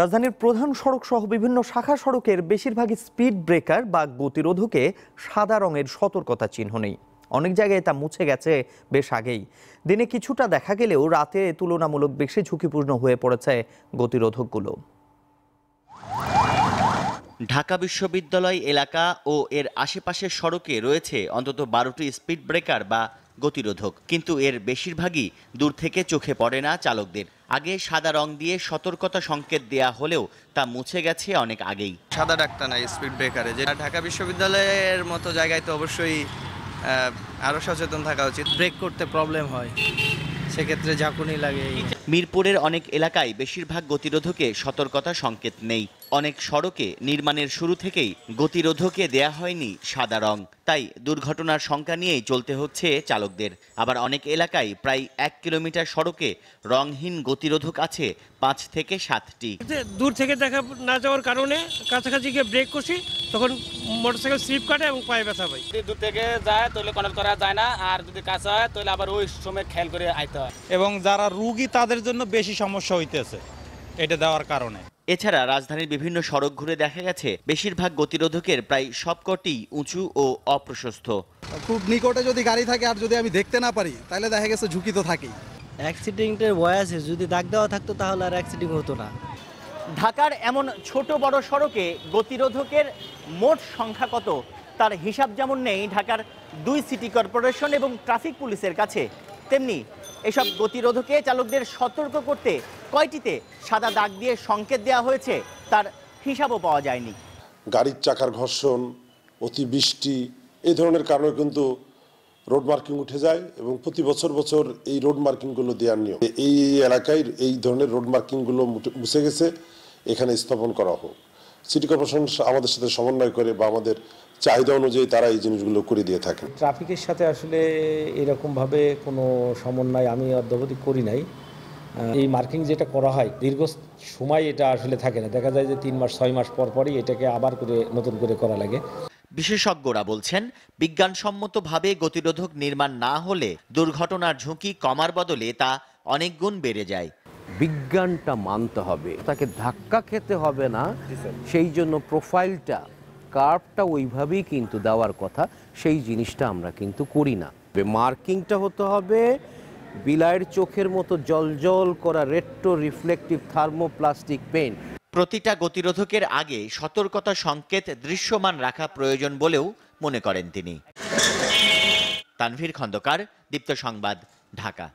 রাজধানীর প্রধান সড়ক সহ বিভিন্ন শাখা সড়কের বেশিরভাগই স্পিড ব্রেকার বা গতিরোধকে সাদা রঙের সতর্কতা চিহ্ন নেই অনেক জায়গায় তা মুছে গেছে বেশ আগেই দিনে কিছুটা দেখা গেলেও রাতে তুলনামূলক বেশি ঝুঁকিপূর্ণ হয়ে পড়েছে গতিরোধকগুলো ঢাকা বিশ্ববিদ্যালয় এলাকা ও এর আশেপাশের সড়কে রয়েছে অন্তত বারোটি স্পিড ব্রেকার বা গতিরোধক কিন্তু এর বেশিরভাগই দূর থেকে চোখে পড়ে না চালকদের আগে সাদা রং দিয়ে সতর্কতা সংকেত দেয়া হলেও তা মুছে গেছে অনেক আগেই সাদা ডাক্তার না স্পিড ব্রেকারে যেটা ঢাকা বিশ্ববিদ্যালয়ের মতো জায়গায় তো অবশ্যই আরও সচেতন থাকা উচিত ব্রেক করতে প্রবলেম হয় সেক্ষেত্রে ঝাঁকুনি লাগে মিরপুরের অনেক এলাকায় বেশিরভাগ গতিরোধকে সতর্কতা সংকেত নেই অনেক সড়কে নির্মাণের শুরু থেকেই গতিরোধকে দেয়া হয়নি সাদা রং তাই দুর্ঘটনার সংখ্যা নিয়েই চলতে হচ্ছে চালকদের আবার অনেক এলাকায় প্রায় এক কিলোমিটার সড়কে রংহীন গতিরোধক আছে পাঁচ থেকে সাতটি দূর থেকে দেখা না যাওয়ার কারণে কাছাকাছি গিয়ে ব্রেক করছি তখন মোটরসাইকেল স্লিপ কাটে এবং পায়ে ব্যথা পাই যদি দূর থেকে যায় তাহলে কন্ট্রোল করা যায় না আর যদি কাছে হয় তাহলে আবার ওই সময় খেয়াল করে আইতে হয় এবং যারা রুগী তাদের তাদের জন্য বেশি সমস্যা হইতেছে এটা দেওয়ার কারণে এছাড়া রাজধানীর বিভিন্ন সড়ক ঘুরে দেখা গেছে বেশিরভাগ গতিরোধকের প্রায় সবকটি উঁচু ও অপ্রশস্ত খুব নিকটে যদি গাড়ি থাকে আর যদি আমি দেখতে না পারি তাহলে দেখা গেছে ঝুঁকি তো থাকেই অ্যাক্সিডেন্টের ভয় আছে যদি দাগ দেওয়া থাকতো তাহলে আর অ্যাক্সিডেন্ট হতো না ঢাকার এমন ছোট বড় সড়কে গতিরোধকের মোট সংখ্যা কত তার হিসাব যেমন নেই ঢাকার দুই সিটি কর্পোরেশন এবং ট্রাফিক পুলিশের কাছে তেমনি এসব গতিরোধকে চালকদের সতর্ক করতে কয়টিতে সাদা দাগ দিয়ে সংকেত দেওয়া হয়েছে তার হিসাবও পাওয়া যায়নি গাড়ির চাকার ঘর্ষণ অতিবৃষ্টি এই ধরনের কারণে কিন্তু রোড মার্কিং উঠে যায় এবং প্রতি বছর বছর এই রোড মার্কিংগুলো দেওয়ার নিয়ম এই এলাকায় এই ধরনের রোড মার্কিংগুলো মুছে গেছে এখানে স্থাপন করা হোক সিটি কর্পোরেশন আমাদের সাথে সমন্বয় করে বা আমাদের চাহিদা অনুযায়ী তারা এই জিনিসগুলো করে দিয়ে থাকে ট্রাফিকের সাথে আসলে এরকমভাবে কোনো সমন্বয় আমি অদ্যাবধি করি নাই এই মার্কিং যেটা করা হয় দীর্ঘ সময় এটা আসলে থাকে না দেখা যায় যে তিন মাস ছয় মাস পর পরই এটাকে আবার করে নতুন করে করা লাগে বিশেষজ্ঞরা বলছেন বিজ্ঞানসম্মতভাবে গতিরোধক নির্মাণ না হলে দুর্ঘটনার ঝুঁকি কমার বদলে তা অনেক গুণ বেড়ে যায় বিজ্ঞানটা মানতে হবে তাকে ধাক্কা খেতে হবে না সেই জন্য প্রোফাইলটা কার্ভটা ওইভাবেই কিন্তু দেওয়ার কথা সেই জিনিসটা আমরা কিন্তু করি না মার্কিংটা হতে হবে বিলাইয়ের চোখের মতো জলজল করা রেট্রো রিফ্লেকটিভ থার্মোপ্লাস্টিক পেন্ট প্রতিটা গতিরোধকের আগে সতর্কতা সংকেত দৃশ্যমান রাখা প্রয়োজন বলেও মনে করেন তিনি তানভীর খন্দকার দীপ্ত সংবাদ ঢাকা